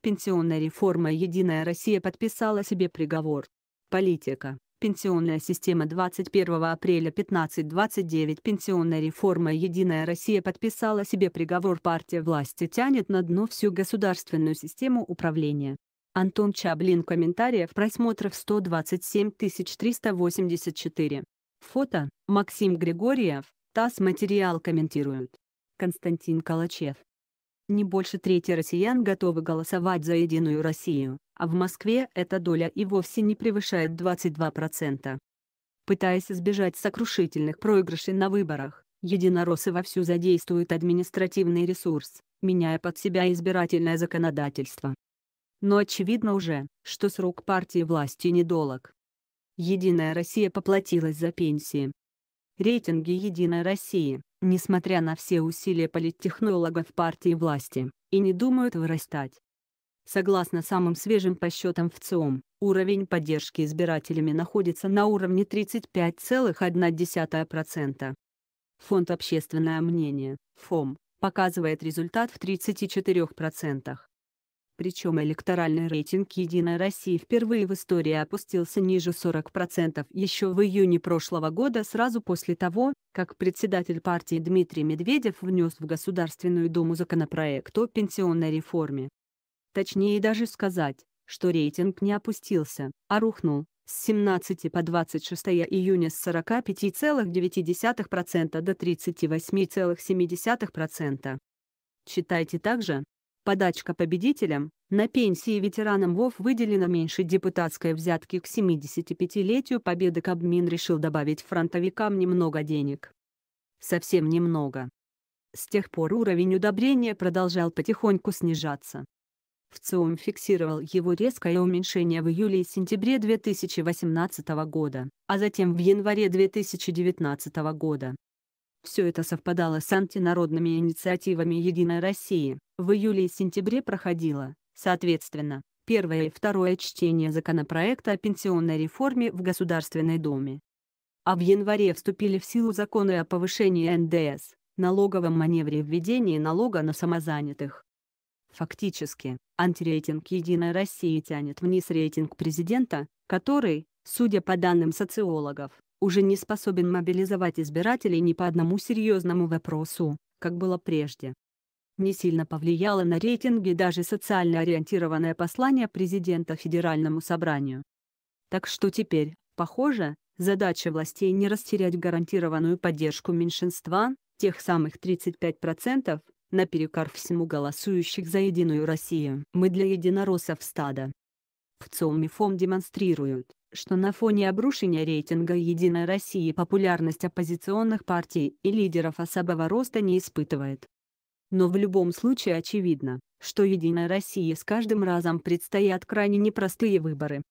Пенсионная реформа «Единая Россия» подписала себе приговор. Политика. Пенсионная система 21 апреля 15.29 Пенсионная реформа «Единая Россия» подписала себе приговор партия власти тянет на дно всю государственную систему управления. Антон Чаблин комментариев просмотров 127 384. Фото. Максим Григорьев. ТАСС материал комментирует. Константин Калачев не больше трети россиян готовы голосовать за «Единую Россию», а в Москве эта доля и вовсе не превышает 22%. Пытаясь избежать сокрушительных проигрышей на выборах, единороссы вовсю задействуют административный ресурс, меняя под себя избирательное законодательство. Но очевидно уже, что срок партии власти недолог. «Единая Россия» поплатилась за пенсии. Рейтинги «Единой России» несмотря на все усилия политтехнологов партии власти, и не думают вырастать. Согласно самым свежим подсчетам в ЦИОМ, уровень поддержки избирателями находится на уровне 35,1%. Фонд «Общественное мнение» ФОМ показывает результат в 34%. Причем электоральный рейтинг «Единой России» впервые в истории опустился ниже 40% еще в июне прошлого года сразу после того, как председатель партии Дмитрий Медведев внес в Государственную Думу законопроект о пенсионной реформе. Точнее даже сказать, что рейтинг не опустился, а рухнул, с 17 по 26 июня с 45,9% до 38,7%. Читайте также подачка победителям, на пенсии ветеранам ВОВ выделено меньше депутатской взятки к 75-летию победы Кабмин решил добавить фронтовикам немного денег. Совсем немного. С тех пор уровень удобрения продолжал потихоньку снижаться. В ВЦИОМ фиксировал его резкое уменьшение в июле и сентябре 2018 года, а затем в январе 2019 года. Все это совпадало с антинародными инициативами «Единой России», в июле и сентябре проходило, соответственно, первое и второе чтение законопроекта о пенсионной реформе в Государственной Думе. А в январе вступили в силу законы о повышении НДС, налоговом маневре введения налога на самозанятых. Фактически, антирейтинг «Единой России» тянет вниз рейтинг президента, который, судя по данным социологов, уже не способен мобилизовать избирателей ни по одному серьезному вопросу, как было прежде не сильно повлияло на рейтинги даже социально ориентированное послание президента Федеральному собранию. Так что теперь, похоже, задача властей не растерять гарантированную поддержку меньшинства, тех самых 35%, наперекор всему голосующих за «Единую Россию». Мы для единороссов стада. ПЦОМ и ФОМ демонстрируют, что на фоне обрушения рейтинга «Единой России» популярность оппозиционных партий и лидеров особого роста не испытывает но в любом случае очевидно, что Единой России с каждым разом предстоят крайне непростые выборы.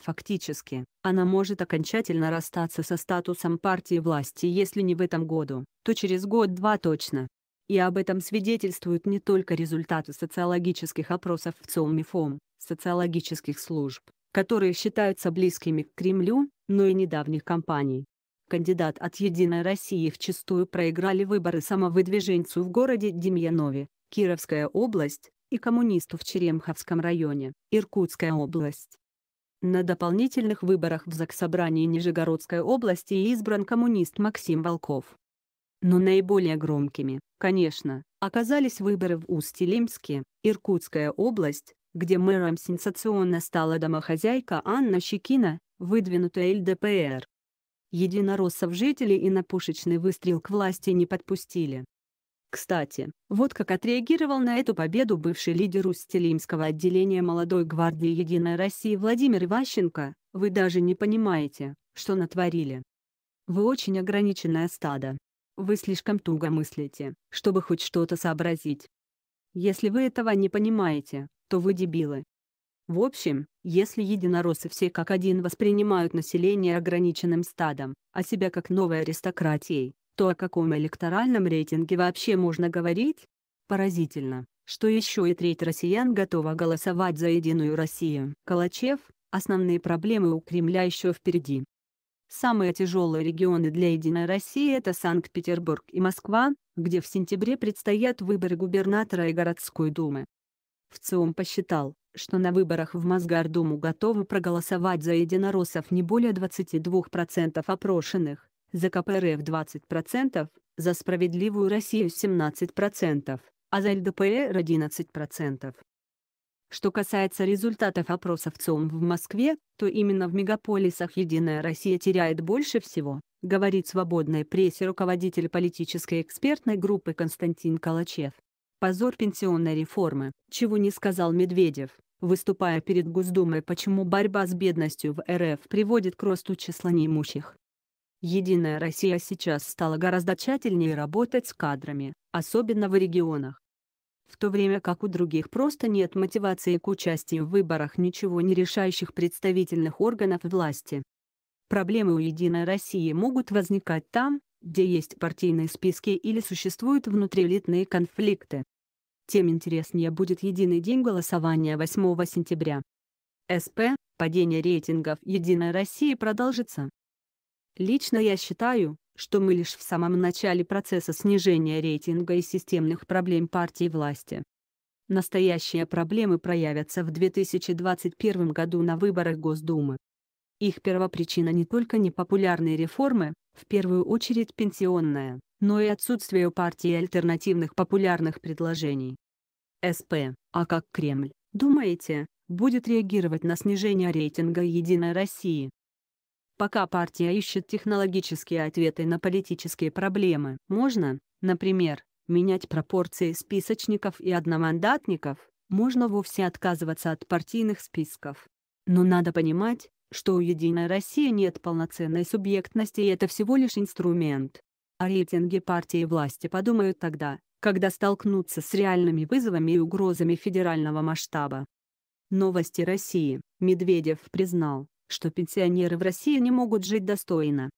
Фактически, она может окончательно расстаться со статусом партии власти если не в этом году, то через год-два точно. И об этом свидетельствуют не только результаты социологических опросов в ЦОМ и ФОМ, социологических служб, которые считаются близкими к Кремлю, но и недавних кампаний, кандидат от «Единой России» вчастую проиграли выборы самовыдвиженцу в городе Демьянове, Кировская область, и коммунисту в Черемховском районе, Иркутская область. На дополнительных выборах в Заксобрании Нижегородской области избран коммунист Максим Волков. Но наиболее громкими, конечно, оказались выборы в Усть-Илимске, Иркутская область, где мэром сенсационно стала домохозяйка Анна Щекина, выдвинутая ЛДПР единороссов жителей и на пушечный выстрел к власти не подпустили. Кстати, вот как отреагировал на эту победу бывший лидер Устилимского отделения молодой гвардии «Единой России» Владимир Иващенко, вы даже не понимаете, что натворили. Вы очень ограниченное стадо. Вы слишком туго мыслите, чтобы хоть что-то сообразить. Если вы этого не понимаете, то вы дебилы. В общем, если единороссы все как один воспринимают население ограниченным стадом, а себя как новой аристократией, то о каком электоральном рейтинге вообще можно говорить? Поразительно, что еще и треть россиян готова голосовать за «Единую Россию». Калачев, основные проблемы у Кремля еще впереди. Самые тяжелые регионы для «Единой России» — это Санкт-Петербург и Москва, где в сентябре предстоят выборы губернатора и городской думы. В ВЦИОМ посчитал, что на выборах в Мосгордуму готовы проголосовать за единороссов не более 22% опрошенных, за КПРФ 20%, за «Справедливую Россию» 17%, а за ЛДПР 11%. Что касается результатов опросов ЦОМ в Москве, то именно в мегаполисах «Единая Россия» теряет больше всего, говорит свободной прессе руководитель политической экспертной группы Константин Калачев. Позор пенсионной реформы, чего не сказал Медведев выступая перед Госдумой «Почему борьба с бедностью в РФ приводит к росту числа неимущих». Единая Россия сейчас стала гораздо тщательнее работать с кадрами, особенно в регионах. В то время как у других просто нет мотивации к участию в выборах ничего не решающих представительных органов власти. Проблемы у «Единой России» могут возникать там, где есть партийные списки или существуют внутрилитные конфликты тем интереснее будет единый день голосования 8 сентября. СП, падение рейтингов «Единой России» продолжится. Лично я считаю, что мы лишь в самом начале процесса снижения рейтинга и системных проблем партии власти. Настоящие проблемы проявятся в 2021 году на выборах Госдумы. Их первопричина не только непопулярные реформы, в первую очередь пенсионная но и отсутствие у партии альтернативных популярных предложений. СП, а как Кремль, думаете, будет реагировать на снижение рейтинга «Единой России»? Пока партия ищет технологические ответы на политические проблемы, можно, например, менять пропорции списочников и одномандатников, можно вовсе отказываться от партийных списков. Но надо понимать, что у «Единой России» нет полноценной субъектности и это всего лишь инструмент. А рейтинги партии власти подумают тогда, когда столкнутся с реальными вызовами и угрозами федерального масштаба. Новости России. Медведев признал, что пенсионеры в России не могут жить достойно.